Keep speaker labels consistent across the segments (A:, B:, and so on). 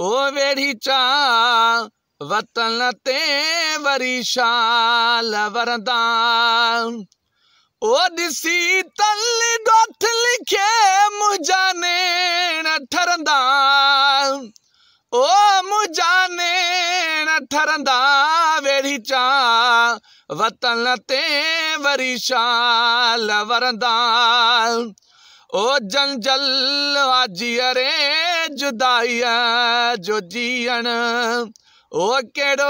A: ओ उहो चा वतन ते वरी शाल ओ दिसी वरदार उले मुेण ठरंदा ओ मुजा नेण ठरंदा वेड़ी चा वतन ते वरी शाल वरंद ओ जंजल अजिए रे जुदाई जो जीण ओ केड़ो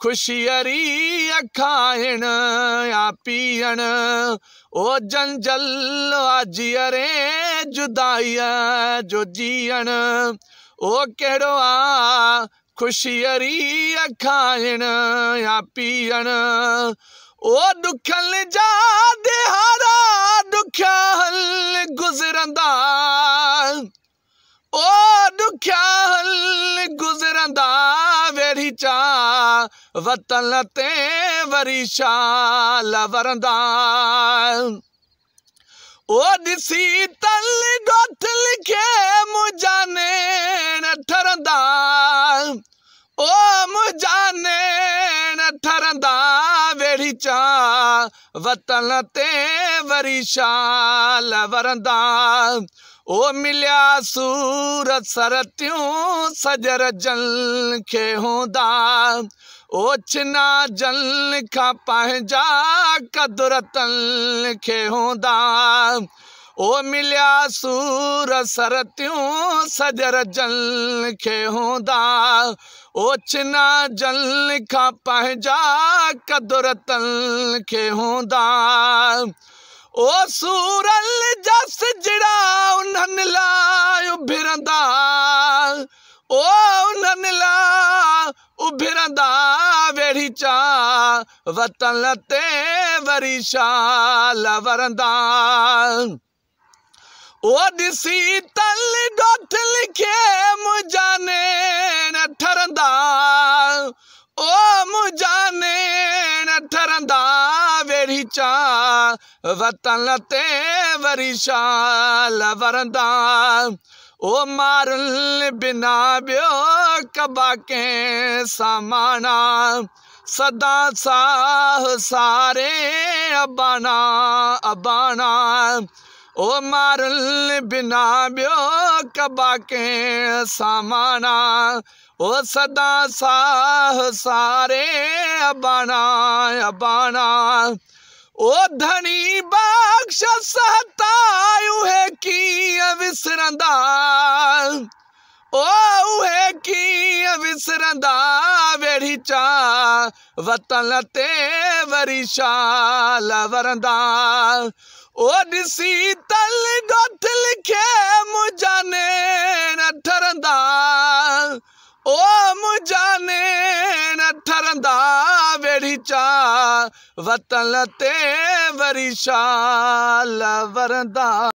A: खुशियरी अखाइण या पीअण ओ जंजल अजिए रे जुदाई जो जीण ओ केड़ो आ खुशियरी अखाइण या पीअण ओ ॾुखल जा देहारा ख़्याल गुज़रंदा ओ ॾुखियाल गुज़रंदा वतन ते वरी शाल वरंदा ओ मुंहिंजा वतन ते वरी शाल वरंदा ओ मिलिया सूर सरतियूं सजर जल खे हूंदा उहो छिना जल खां पंहिंजा कदुर खे हूंदा ओ मिलिया सूर सरतियूं सजर जल खे हूंदा जल खां पंहिंजा कदुर तल खे हूंदा ओ जस जड़ा उन्हनि लाइ उभिरंदा ओ उन्हनि लाइ उभिरंदा वेड़ी चा वतन ते वरी शाल वरंदा उहो ॾिसी तिख मु न थरंदे न थरंद वरंदा उहो मार बिनाके सामान सदा साह सारे अबाना अबाना ओ मारल बिना कबा कबाके सामाना ओ सदा साह सारे अबाणा अबाणा बक्ष कीअं विसरंदा ओहे कीअं विसरंदा चा वतन ते वरी छाल वरंदा न ठरंदा मुंहिंजे न ठहंदा चार वतन ते वरी शाल वरंदा